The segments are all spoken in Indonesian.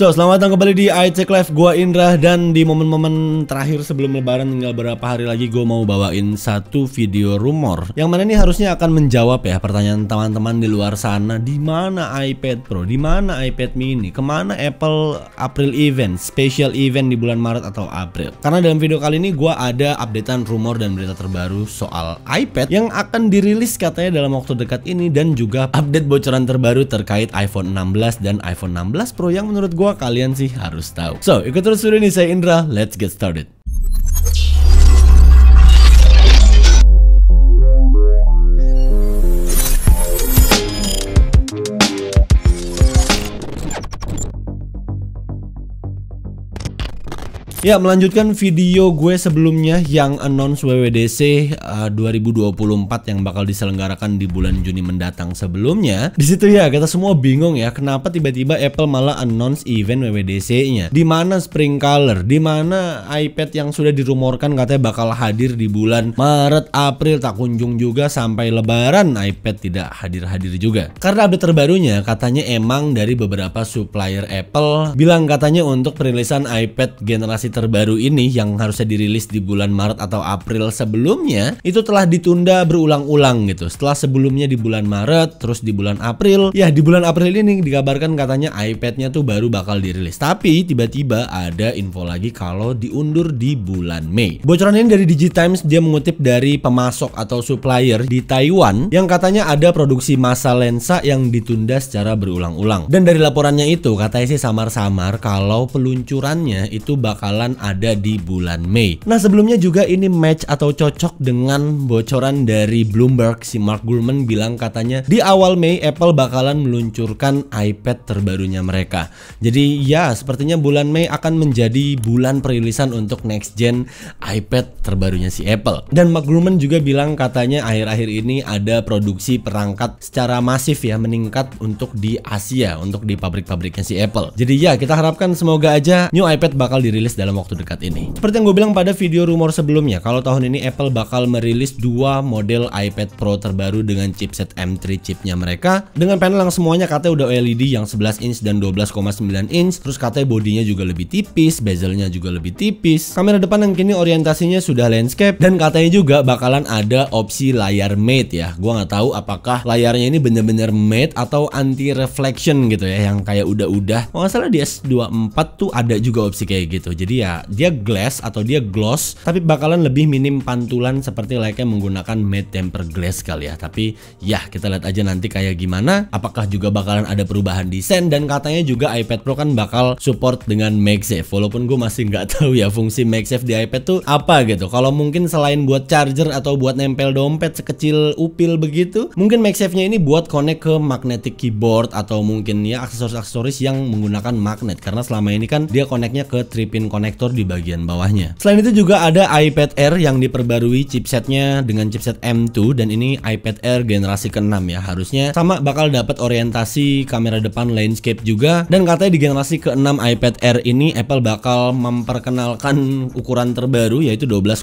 So, selamat datang kembali di iCheck Live Gua Indra dan di momen-momen terakhir sebelum lebaran tinggal berapa hari lagi gue mau bawain satu video rumor. Yang mana ini harusnya akan menjawab ya pertanyaan teman-teman di luar sana, di mana iPad Pro, di mana iPad mini, kemana Apple April event, special event di bulan Maret atau April. Karena dalam video kali ini gua ada updatean rumor dan berita terbaru soal iPad yang akan dirilis katanya dalam waktu dekat ini dan juga update bocoran terbaru terkait iPhone 16 dan iPhone 16 Pro yang menurut gua semua kalian sih harus tahu. So, ikut terus video ini saya Indra, let's get started. Ya melanjutkan video gue sebelumnya yang announce WWDC uh, 2024 yang bakal diselenggarakan di bulan Juni mendatang sebelumnya di situ ya kita semua bingung ya kenapa tiba-tiba Apple malah announce event WWDC-nya di mana Spring Color di mana iPad yang sudah dirumorkan katanya bakal hadir di bulan Maret April tak kunjung juga sampai Lebaran iPad tidak hadir-hadir juga karena update terbarunya katanya emang dari beberapa supplier Apple bilang katanya untuk perilisan iPad generasi terbaru ini yang harusnya dirilis di bulan Maret atau April sebelumnya itu telah ditunda berulang-ulang gitu. Setelah sebelumnya di bulan Maret, terus di bulan April, ya di bulan April ini dikabarkan katanya iPad-nya tuh baru bakal dirilis. Tapi tiba-tiba ada info lagi kalau diundur di bulan Mei. Bocoran ini dari Digitimes dia mengutip dari pemasok atau supplier di Taiwan yang katanya ada produksi massa lensa yang ditunda secara berulang-ulang. Dan dari laporannya itu katanya sih samar-samar kalau peluncurannya itu bakal bakalan ada di bulan Mei. Nah sebelumnya juga ini match atau cocok dengan bocoran dari Bloomberg si Mark Gurman bilang katanya di awal Mei Apple bakalan meluncurkan iPad terbarunya mereka. Jadi ya sepertinya bulan Mei akan menjadi bulan perilisan untuk next gen iPad terbarunya si Apple. Dan Mark Gurman juga bilang katanya akhir-akhir ini ada produksi perangkat secara masif ya meningkat untuk di Asia untuk di pabrik-pabriknya si Apple. Jadi ya kita harapkan semoga aja new iPad bakal dirilis dalam dalam waktu dekat ini. Seperti yang gue bilang pada video rumor sebelumnya, kalau tahun ini Apple bakal merilis dua model iPad Pro terbaru dengan chipset M3 chipnya mereka dengan panel yang semuanya katanya udah LED yang 11 inch dan 12,9 inch, terus katanya bodinya juga lebih tipis, bezelnya juga lebih tipis. Kamera depan yang kini orientasinya sudah landscape dan katanya juga bakalan ada opsi layar matte ya. gue nggak tahu apakah layarnya ini bener-bener matte atau anti reflection gitu ya yang kayak udah-udah. Kalau salah di S24 tuh ada juga opsi kayak gitu. Jadi ya dia glass atau dia gloss tapi bakalan lebih minim pantulan seperti layaknya menggunakan matte temper glass kali ya tapi ya kita lihat aja nanti kayak gimana apakah juga bakalan ada perubahan desain dan katanya juga iPad Pro kan bakal support dengan MagSafe walaupun gue masih nggak tahu ya fungsi MagSafe di iPad tuh apa gitu kalau mungkin selain buat charger atau buat nempel dompet sekecil upil begitu mungkin MagSafe-nya ini buat connect ke magnetic keyboard atau mungkin ya aksesoris-aksesoris yang menggunakan magnet karena selama ini kan dia connectnya ke tripin connect konektor di bagian bawahnya. Selain itu juga ada iPad Air yang diperbarui chipsetnya dengan chipset M2 dan ini iPad Air generasi ke-6 ya. Harusnya sama bakal dapat orientasi kamera depan landscape juga dan katanya di generasi ke-6 iPad Air ini Apple bakal memperkenalkan ukuran terbaru yaitu 12,9.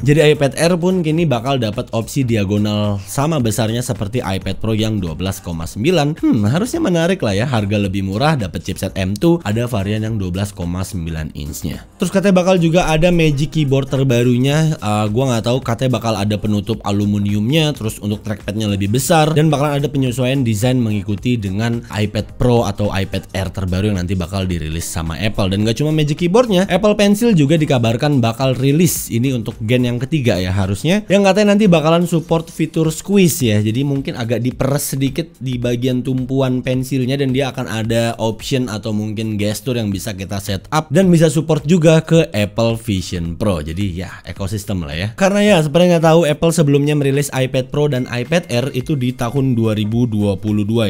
Jadi iPad Air pun kini bakal dapat opsi diagonal sama besarnya seperti iPad Pro yang 12,9. Hmm, harusnya menarik lah ya. Harga lebih murah dapat chipset M2, ada varian yang 12,9 inch Terus katanya bakal juga ada Magic Keyboard terbarunya. Uh, gua nggak tahu katanya bakal ada penutup aluminiumnya, terus untuk trackpadnya lebih besar dan bakalan ada penyesuaian desain mengikuti dengan iPad Pro atau iPad Air terbaru yang nanti bakal dirilis sama Apple. Dan gak cuma Magic Keyboardnya, Apple Pencil juga dikabarkan bakal rilis ini untuk gen yang ketiga ya harusnya. Yang katanya nanti bakalan support fitur squeeze ya. Jadi mungkin agak diperes sedikit di bagian tumpuan pensilnya dan dia akan ada option atau mungkin gesture yang bisa kita setup dan bisa support support juga ke Apple Vision Pro. Jadi ya ekosistem lah ya. Karena ya sebenarnya nggak tahu Apple sebelumnya merilis iPad Pro dan iPad Air itu di tahun 2022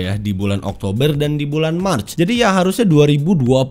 ya di bulan Oktober dan di bulan March Jadi ya harusnya 2024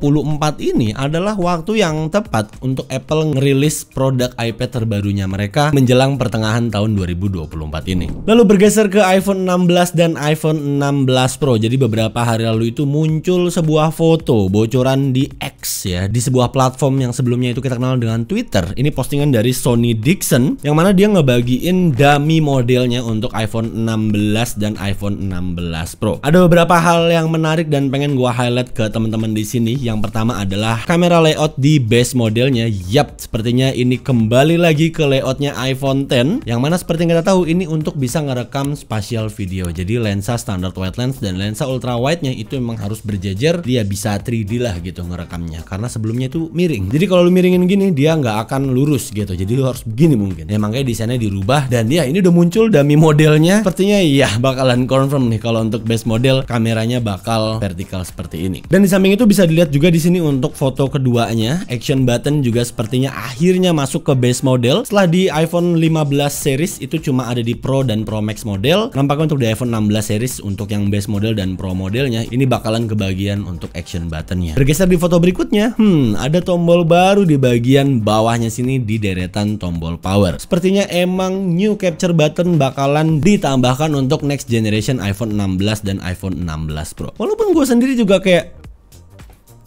ini adalah waktu yang tepat untuk Apple ngerilis produk iPad terbarunya mereka menjelang pertengahan tahun 2024 ini. Lalu bergeser ke iPhone 16 dan iPhone 16 Pro. Jadi beberapa hari lalu itu muncul sebuah foto bocoran di X ya di sebuah platform platform yang sebelumnya itu kita kenal dengan Twitter. Ini postingan dari Sony Dixon yang mana dia ngebagiin dummy modelnya untuk iPhone 16 dan iPhone 16 Pro. Ada beberapa hal yang menarik dan pengen gua highlight ke teman-teman di sini. Yang pertama adalah kamera layout di base modelnya. Yap, sepertinya ini kembali lagi ke layoutnya iPhone 10 yang mana seperti yang kita tahu ini untuk bisa ngerekam spatial video. Jadi lensa standar wide lens dan lensa ultra wide-nya itu memang harus berjejer, dia bisa 3D lah gitu ngerekamnya karena sebelumnya itu mirip miring. Jadi kalau lu miringin gini dia nggak akan lurus gitu. Jadi lu harus begini mungkin. Ya makanya desainnya dirubah dan ya ini udah muncul dummy modelnya. Sepertinya ya bakalan confirm nih kalau untuk base model kameranya bakal vertikal seperti ini. Dan di samping itu bisa dilihat juga di sini untuk foto keduanya action button juga sepertinya akhirnya masuk ke base model. Setelah di iPhone 15 series itu cuma ada di Pro dan Pro Max model. Nampaknya untuk di iPhone 16 series untuk yang base model dan Pro modelnya ini bakalan kebagian untuk action buttonnya. Bergeser di foto berikutnya, hmm ada tuh tombol baru di bagian bawahnya sini di deretan tombol power. Sepertinya emang new capture button bakalan ditambahkan untuk next generation iPhone 16 dan iPhone 16 Pro. Walaupun gue sendiri juga kayak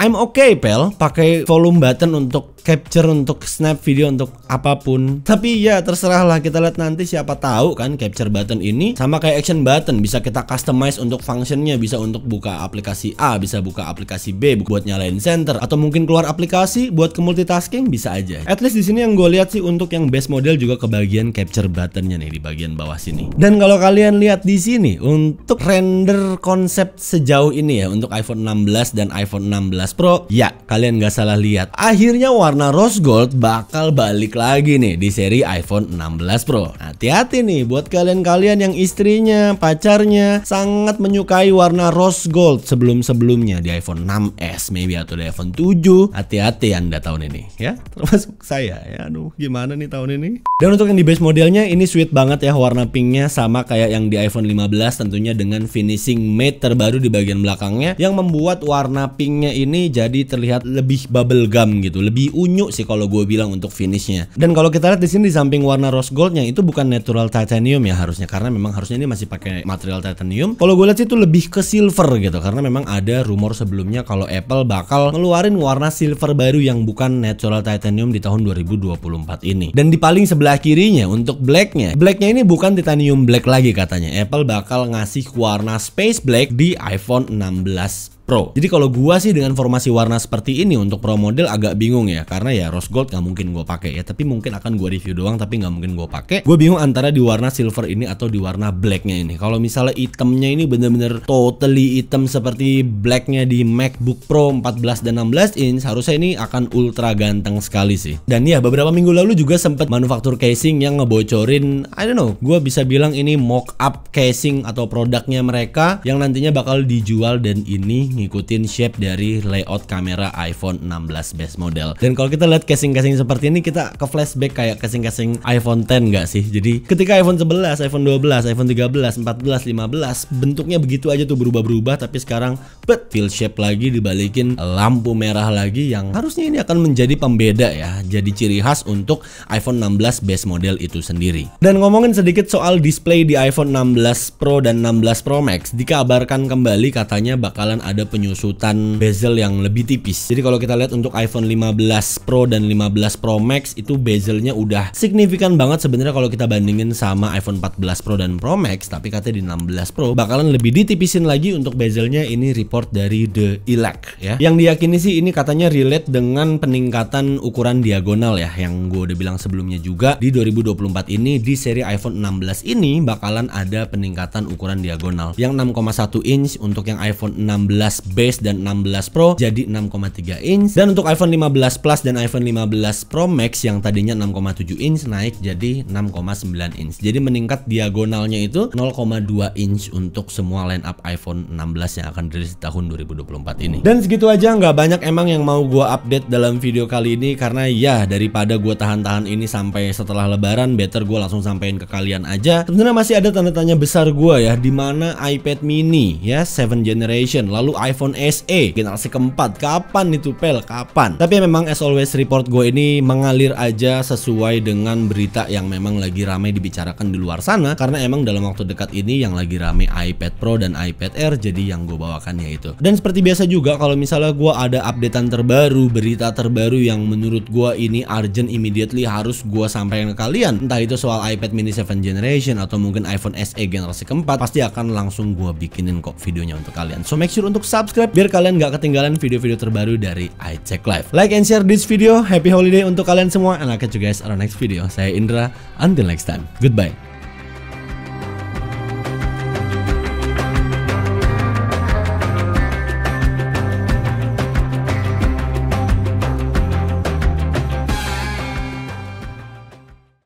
I'm okay pel pakai volume button untuk capture untuk snap video untuk apapun tapi ya terserahlah kita lihat nanti siapa tahu kan capture button ini sama kayak action button bisa kita customize untuk functionnya bisa untuk buka aplikasi A bisa buka aplikasi B buat nyalain center atau mungkin keluar aplikasi buat ke multitasking bisa aja at least di sini yang gue lihat sih untuk yang base model juga kebagian capture buttonnya nih di bagian bawah sini dan kalau kalian lihat di sini untuk render konsep sejauh ini ya untuk iPhone 16 dan iPhone 16 Pro ya kalian nggak salah lihat akhirnya warna rose gold bakal balik lagi nih di seri iPhone 16 Pro. Hati-hati nih buat kalian-kalian yang istrinya, pacarnya sangat menyukai warna rose gold sebelum-sebelumnya di iPhone 6s maybe atau di iPhone 7. Hati-hati Anda tahun ini ya, termasuk saya ya. Aduh, gimana nih tahun ini? Dan untuk yang di base modelnya ini sweet banget ya warna pinknya sama kayak yang di iPhone 15 tentunya dengan finishing matte terbaru di bagian belakangnya yang membuat warna pinknya ini jadi terlihat lebih bubble gum gitu, lebih unyu sih kalau gue bilang untuk finishnya. Dan kalau kita lihat di sini di samping warna rose goldnya itu bukan natural titanium ya harusnya karena memang harusnya ini masih pakai material titanium. Kalau gue lihat sih itu lebih ke silver gitu karena memang ada rumor sebelumnya kalau Apple bakal ngeluarin warna silver baru yang bukan natural titanium di tahun 2024 ini. Dan di paling sebelah kirinya untuk blacknya, blacknya ini bukan titanium black lagi katanya. Apple bakal ngasih warna space black di iPhone 16 Pro. Jadi kalau gua sih dengan formasi warna seperti ini untuk Pro model agak bingung ya karena ya rose gold nggak mungkin gua pakai ya tapi mungkin akan gua review doang tapi nggak mungkin gua pakai. Gue bingung antara di warna silver ini atau di warna blacknya ini. Kalau misalnya itemnya ini bener-bener totally item seperti blacknya di MacBook Pro 14 dan 16 inch harusnya ini akan ultra ganteng sekali sih. Dan ya beberapa minggu lalu juga sempat manufaktur casing yang ngebocorin I don't know, gua bisa bilang ini mock up casing atau produknya mereka yang nantinya bakal dijual dan ini ngikutin shape dari layout kamera iPhone 16 base model. Dan kalau kita lihat casing-casing seperti ini kita ke flashback kayak casing-casing iPhone 10 nggak sih? Jadi ketika iPhone 11, iPhone 12, iPhone 13, 14, 15 bentuknya begitu aja tuh berubah-berubah tapi sekarang bet feel shape lagi dibalikin lampu merah lagi yang harusnya ini akan menjadi pembeda ya. Jadi ciri khas untuk iPhone 16 base model itu sendiri. Dan ngomongin sedikit soal display di iPhone 16 Pro dan 16 Pro Max, dikabarkan kembali katanya bakalan ada penyusutan bezel yang lebih tipis. Jadi kalau kita lihat untuk iPhone 15 Pro dan 15 Pro Max itu bezelnya udah signifikan banget sebenarnya kalau kita bandingin sama iPhone 14 Pro dan Pro Max, tapi katanya di 16 Pro bakalan lebih ditipisin lagi untuk bezelnya ini report dari The Elect ya. Yang diyakini sih ini katanya relate dengan peningkatan ukuran diagonal ya yang gue udah bilang sebelumnya juga di 2024 ini di seri iPhone 16 ini bakalan ada peningkatan ukuran diagonal yang 6,1 inch untuk yang iPhone 16 15 base dan 16 Pro jadi 6,3 inch dan untuk iPhone 15 Plus dan iPhone 15 Pro Max yang tadinya 6,7 inch naik jadi 6,9 inch jadi meningkat diagonalnya itu 0,2 inch untuk semua line up iPhone 16 yang akan rilis di tahun 2024 ini dan segitu aja nggak banyak emang yang mau gua update dalam video kali ini karena ya daripada gua tahan-tahan ini sampai setelah lebaran better gua langsung sampein ke kalian aja sebenarnya masih ada tanda tanya besar gua ya di mana iPad mini ya 7 generation lalu iPhone SE generasi keempat kapan itu pel kapan tapi memang as always report gue ini mengalir aja sesuai dengan berita yang memang lagi ramai dibicarakan di luar sana karena emang dalam waktu dekat ini yang lagi ramai iPad Pro dan iPad Air jadi yang gue bawakan yaitu dan seperti biasa juga kalau misalnya gue ada updatean terbaru berita terbaru yang menurut gue ini urgent immediately harus gue sampaikan ke kalian entah itu soal iPad mini 7 generation atau mungkin iPhone SE generasi keempat pasti akan langsung gue bikinin kok videonya untuk kalian so make sure untuk subscribe biar kalian gak ketinggalan video-video terbaru dari iCheck Live. Like and share this video. Happy holiday untuk kalian semua. And I'll catch you guys on our next video. Saya Indra. Until next time. Goodbye.